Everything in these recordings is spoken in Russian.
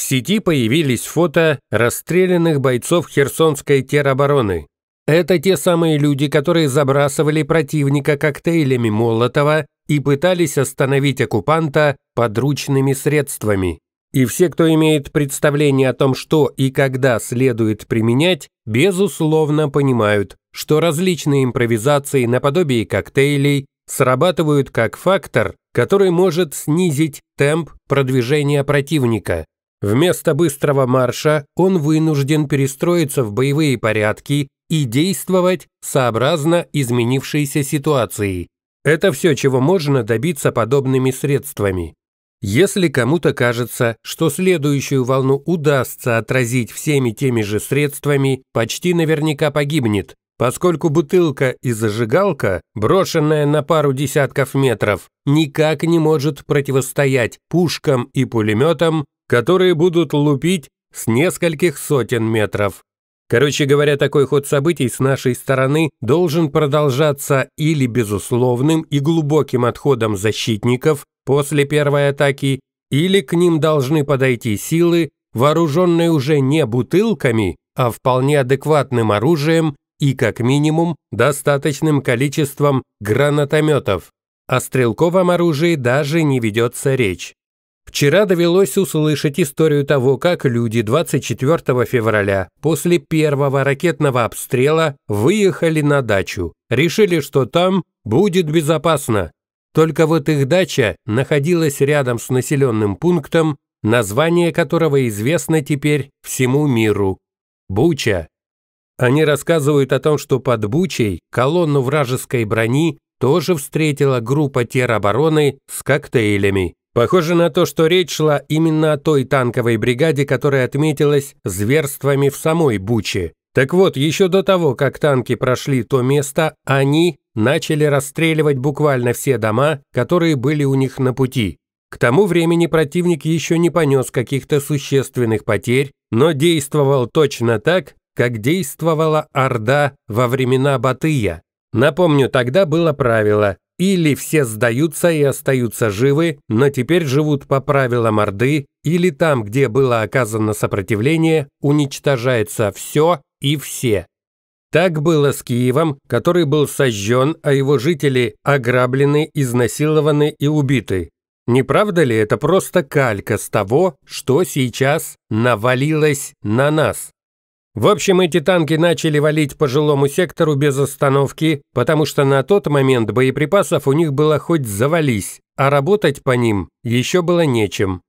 В сети появились фото расстрелянных бойцов Херсонской теробороны. Это те самые люди, которые забрасывали противника коктейлями Молотова и пытались остановить оккупанта подручными средствами. И все, кто имеет представление о том, что и когда следует применять, безусловно понимают, что различные импровизации наподобие коктейлей срабатывают как фактор, который может снизить темп продвижения противника. Вместо быстрого марша он вынужден перестроиться в боевые порядки и действовать сообразно изменившейся ситуации. Это все, чего можно добиться подобными средствами. Если кому-то кажется, что следующую волну удастся отразить всеми теми же средствами, почти наверняка погибнет, поскольку бутылка и зажигалка, брошенная на пару десятков метров, никак не может противостоять пушкам и пулеметам, которые будут лупить с нескольких сотен метров. Короче говоря, такой ход событий с нашей стороны должен продолжаться или безусловным и глубоким отходом защитников после первой атаки, или к ним должны подойти силы, вооруженные уже не бутылками, а вполне адекватным оружием и, как минимум, достаточным количеством гранатометов. О стрелковом оружии даже не ведется речь. Вчера довелось услышать историю того, как люди 24 февраля после первого ракетного обстрела выехали на дачу. Решили, что там будет безопасно. Только вот их дача находилась рядом с населенным пунктом, название которого известно теперь всему миру. Буча. Они рассказывают о том, что под Бучей колонну вражеской брони тоже встретила группа теробороны с коктейлями. Похоже на то, что речь шла именно о той танковой бригаде, которая отметилась зверствами в самой Буче. Так вот, еще до того, как танки прошли то место, они начали расстреливать буквально все дома, которые были у них на пути. К тому времени противник еще не понес каких-то существенных потерь, но действовал точно так, как действовала Орда во времена Батыя. Напомню, тогда было правило или все сдаются и остаются живы, но теперь живут по правилам Орды, или там, где было оказано сопротивление, уничтожается все и все. Так было с Киевом, который был сожжен, а его жители ограблены, изнасилованы и убиты. Не правда ли это просто калька с того, что сейчас навалилось на нас? В общем, эти танки начали валить по жилому сектору без остановки, потому что на тот момент боеприпасов у них было хоть завались, а работать по ним еще было нечем.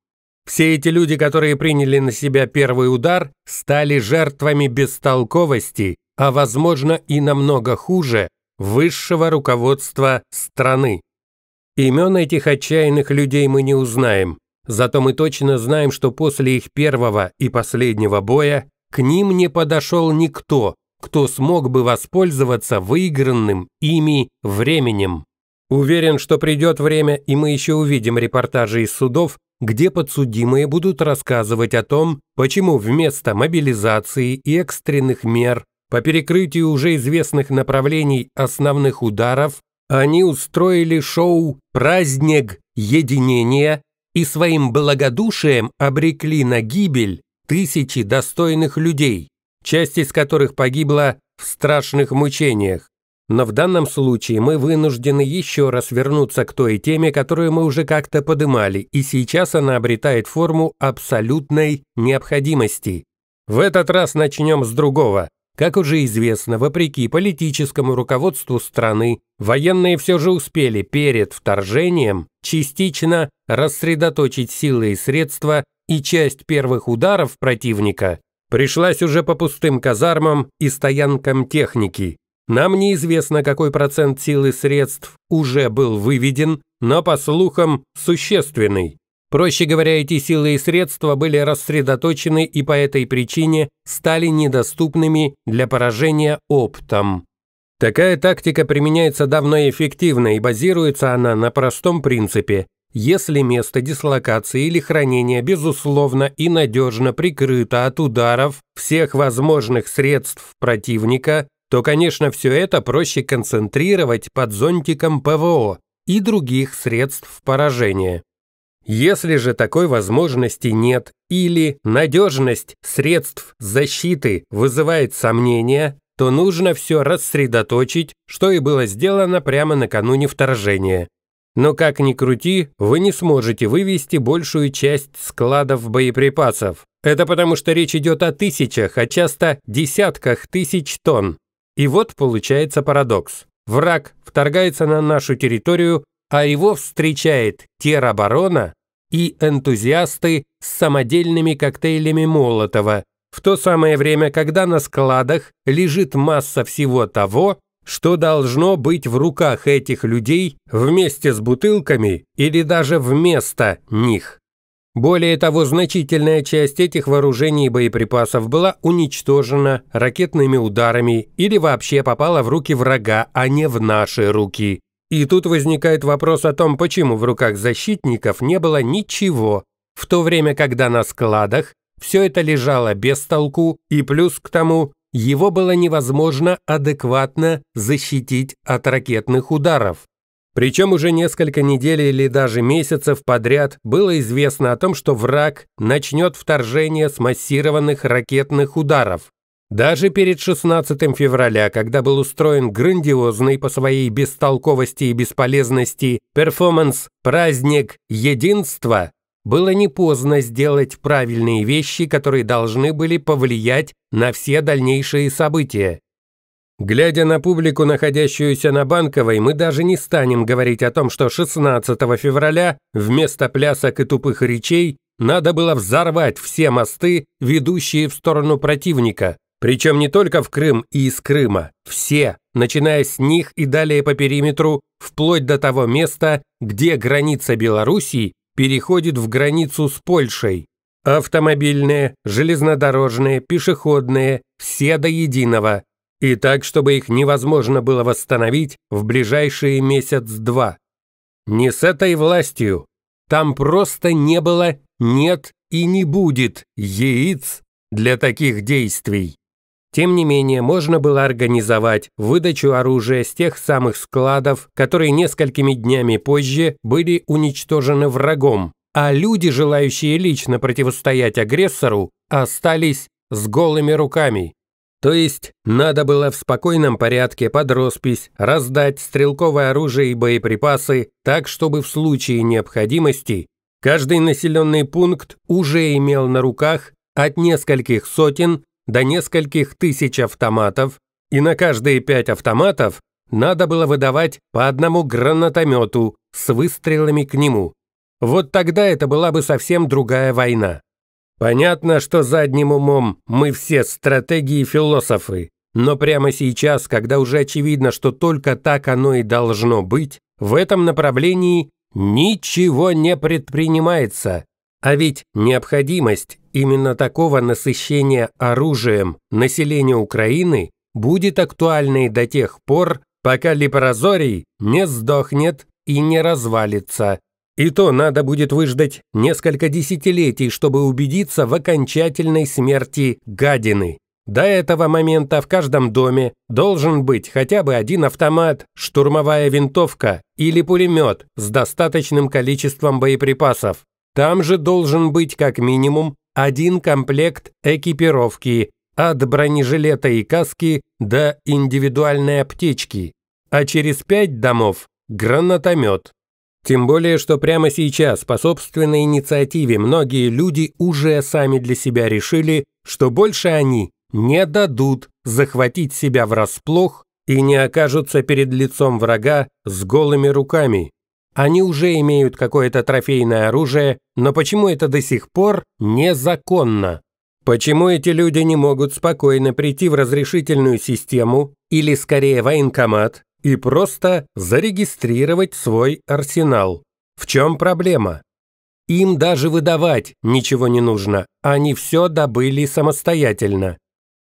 Все эти люди, которые приняли на себя первый удар, стали жертвами бестолковости, а возможно и намного хуже, высшего руководства страны. Имен этих отчаянных людей мы не узнаем, зато мы точно знаем, что после их первого и последнего боя к ним не подошел никто, кто смог бы воспользоваться выигранным ими временем. Уверен, что придет время, и мы еще увидим репортажи из судов, где подсудимые будут рассказывать о том, почему вместо мобилизации и экстренных мер по перекрытию уже известных направлений основных ударов они устроили шоу «Праздник единения» и своим благодушием обрекли на гибель тысячи достойных людей, часть из которых погибла в страшных мучениях. Но в данном случае мы вынуждены еще раз вернуться к той теме, которую мы уже как-то подымали, и сейчас она обретает форму абсолютной необходимости. В этот раз начнем с другого. Как уже известно, вопреки политическому руководству страны, военные все же успели перед вторжением частично рассредоточить силы и средства и часть первых ударов противника пришлась уже по пустым казармам и стоянкам техники. Нам неизвестно, какой процент силы средств уже был выведен, но, по слухам, существенный. Проще говоря, эти силы и средства были рассредоточены и по этой причине стали недоступными для поражения оптом. Такая тактика применяется давно и эффективно, и базируется она на простом принципе если место дислокации или хранения безусловно и надежно прикрыто от ударов всех возможных средств противника, то, конечно, все это проще концентрировать под зонтиком ПВО и других средств поражения. Если же такой возможности нет или надежность средств защиты вызывает сомнения, то нужно все рассредоточить, что и было сделано прямо накануне вторжения. Но как ни крути, вы не сможете вывести большую часть складов боеприпасов. Это потому, что речь идет о тысячах, а часто десятках тысяч тонн. И вот получается парадокс. Враг вторгается на нашу территорию, а его встречает тероборона и энтузиасты с самодельными коктейлями Молотова, в то самое время, когда на складах лежит масса всего того, что должно быть в руках этих людей вместе с бутылками или даже вместо них. Более того, значительная часть этих вооружений и боеприпасов была уничтожена ракетными ударами или вообще попала в руки врага, а не в наши руки. И тут возникает вопрос о том, почему в руках защитников не было ничего, в то время, когда на складах все это лежало без толку и плюс к тому его было невозможно адекватно защитить от ракетных ударов. Причем уже несколько недель или даже месяцев подряд было известно о том, что враг начнет вторжение с массированных ракетных ударов. Даже перед 16 февраля, когда был устроен грандиозный по своей бестолковости и бесполезности перформанс «Праздник единства», было не поздно сделать правильные вещи, которые должны были повлиять на все дальнейшие события. Глядя на публику, находящуюся на Банковой, мы даже не станем говорить о том, что 16 февраля вместо плясок и тупых речей надо было взорвать все мосты, ведущие в сторону противника. Причем не только в Крым и из Крыма. Все, начиная с них и далее по периметру, вплоть до того места, где граница Белоруссии переходит в границу с Польшей. Автомобильные, железнодорожные, пешеходные, все до единого. И так, чтобы их невозможно было восстановить в ближайшие месяц-два. Не с этой властью. Там просто не было, нет и не будет яиц для таких действий. Тем не менее, можно было организовать выдачу оружия с тех самых складов, которые несколькими днями позже были уничтожены врагом, а люди, желающие лично противостоять агрессору, остались с голыми руками. То есть надо было в спокойном порядке под роспись раздать стрелковое оружие и боеприпасы так, чтобы в случае необходимости каждый населенный пункт уже имел на руках от нескольких сотен до нескольких тысяч автоматов, и на каждые пять автоматов надо было выдавать по одному гранатомету с выстрелами к нему. Вот тогда это была бы совсем другая война. Понятно, что задним умом мы все стратегии философы, но прямо сейчас, когда уже очевидно, что только так оно и должно быть, в этом направлении ничего не предпринимается. А ведь необходимость Именно такого насыщения оружием население Украины будет актуальной до тех пор, пока Лепрозорий не сдохнет и не развалится. И то надо будет выждать несколько десятилетий, чтобы убедиться в окончательной смерти гадины. До этого момента в каждом доме должен быть хотя бы один автомат, штурмовая винтовка или пулемет с достаточным количеством боеприпасов. Там же должен быть как минимум один комплект экипировки от бронежилета и каски до индивидуальной аптечки, а через пять домов – гранатомет. Тем более, что прямо сейчас по собственной инициативе многие люди уже сами для себя решили, что больше они не дадут захватить себя врасплох и не окажутся перед лицом врага с голыми руками. Они уже имеют какое-то трофейное оружие, но почему это до сих пор незаконно? Почему эти люди не могут спокойно прийти в разрешительную систему или скорее военкомат и просто зарегистрировать свой арсенал? В чем проблема? Им даже выдавать ничего не нужно, они все добыли самостоятельно.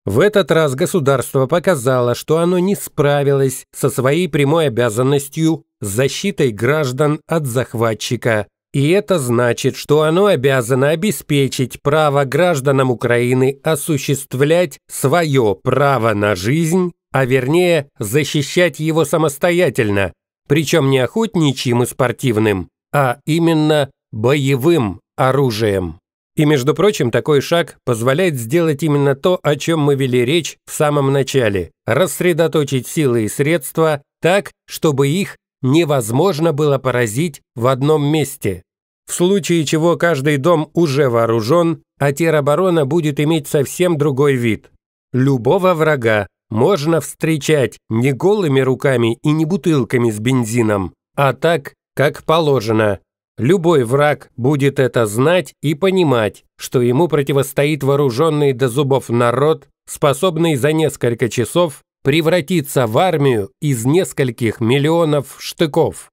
В этот раз государство показало, что оно не справилось со своей прямой обязанностью защитой граждан от захватчика. И это значит, что оно обязано обеспечить право гражданам Украины осуществлять свое право на жизнь, а вернее защищать его самостоятельно, причем не охотничьим и спортивным, а именно боевым оружием. И, между прочим, такой шаг позволяет сделать именно то, о чем мы вели речь в самом начале – рассредоточить силы и средства так, чтобы их невозможно было поразить в одном месте. В случае чего каждый дом уже вооружен, а тероборона будет иметь совсем другой вид. Любого врага можно встречать не голыми руками и не бутылками с бензином, а так, как положено, Любой враг будет это знать и понимать, что ему противостоит вооруженный до зубов народ, способный за несколько часов превратиться в армию из нескольких миллионов штыков.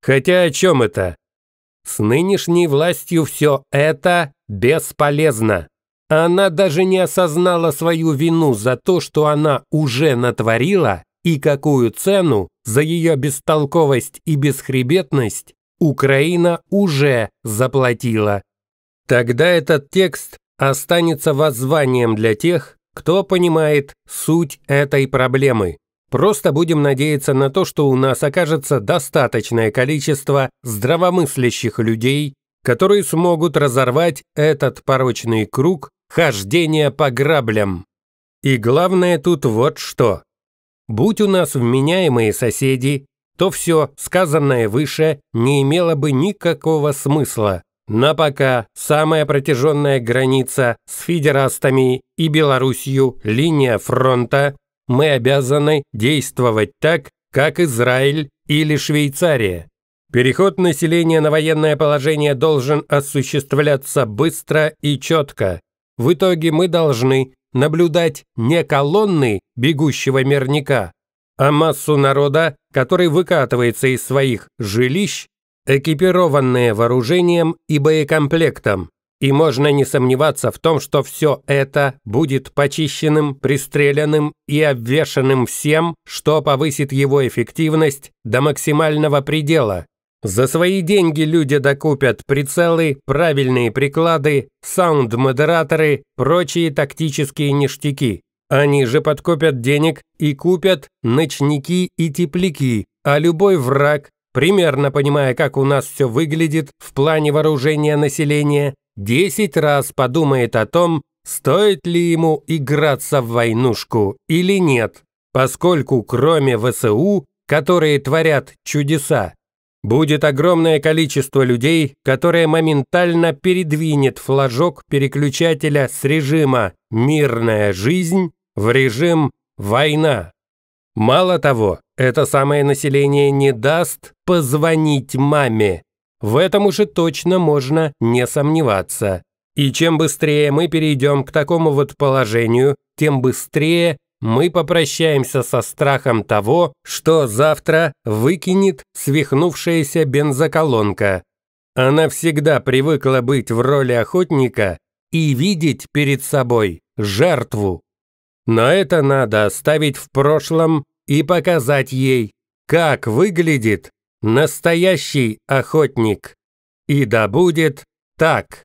Хотя о чем это? С нынешней властью все это бесполезно. Она даже не осознала свою вину за то, что она уже натворила и какую цену за ее бестолковость и бесхребетность Украина уже заплатила. Тогда этот текст останется воззванием для тех, кто понимает суть этой проблемы. Просто будем надеяться на то, что у нас окажется достаточное количество здравомыслящих людей, которые смогут разорвать этот порочный круг хождения по граблям. И главное тут вот что. Будь у нас вменяемые соседи, то все сказанное выше не имело бы никакого смысла. На пока самая протяженная граница с федерастами и Белоруссию линия фронта, мы обязаны действовать так, как Израиль или Швейцария. Переход населения на военное положение должен осуществляться быстро и четко. В итоге мы должны наблюдать не колонны бегущего мирника, а массу народа, который выкатывается из своих жилищ, экипированные вооружением и боекомплектом. И можно не сомневаться в том, что все это будет почищенным, пристрелянным и обвешанным всем, что повысит его эффективность до максимального предела. За свои деньги люди докупят прицелы, правильные приклады, саунд-модераторы, прочие тактические ништяки. Они же подкопят денег и купят ночники и теплики, а любой враг, примерно понимая, как у нас все выглядит в плане вооружения населения, десять раз подумает о том, стоит ли ему играться в войнушку или нет, поскольку кроме ВСУ, которые творят чудеса, Будет огромное количество людей, которое моментально передвинет флажок переключателя с режима «мирная жизнь» в режим «война». Мало того, это самое население не даст позвонить маме. В этом уже точно можно не сомневаться. И чем быстрее мы перейдем к такому вот положению, тем быстрее мы попрощаемся со страхом того, что завтра выкинет свихнувшаяся бензоколонка. Она всегда привыкла быть в роли охотника и видеть перед собой жертву. Но это надо оставить в прошлом и показать ей, как выглядит настоящий охотник. И да будет так.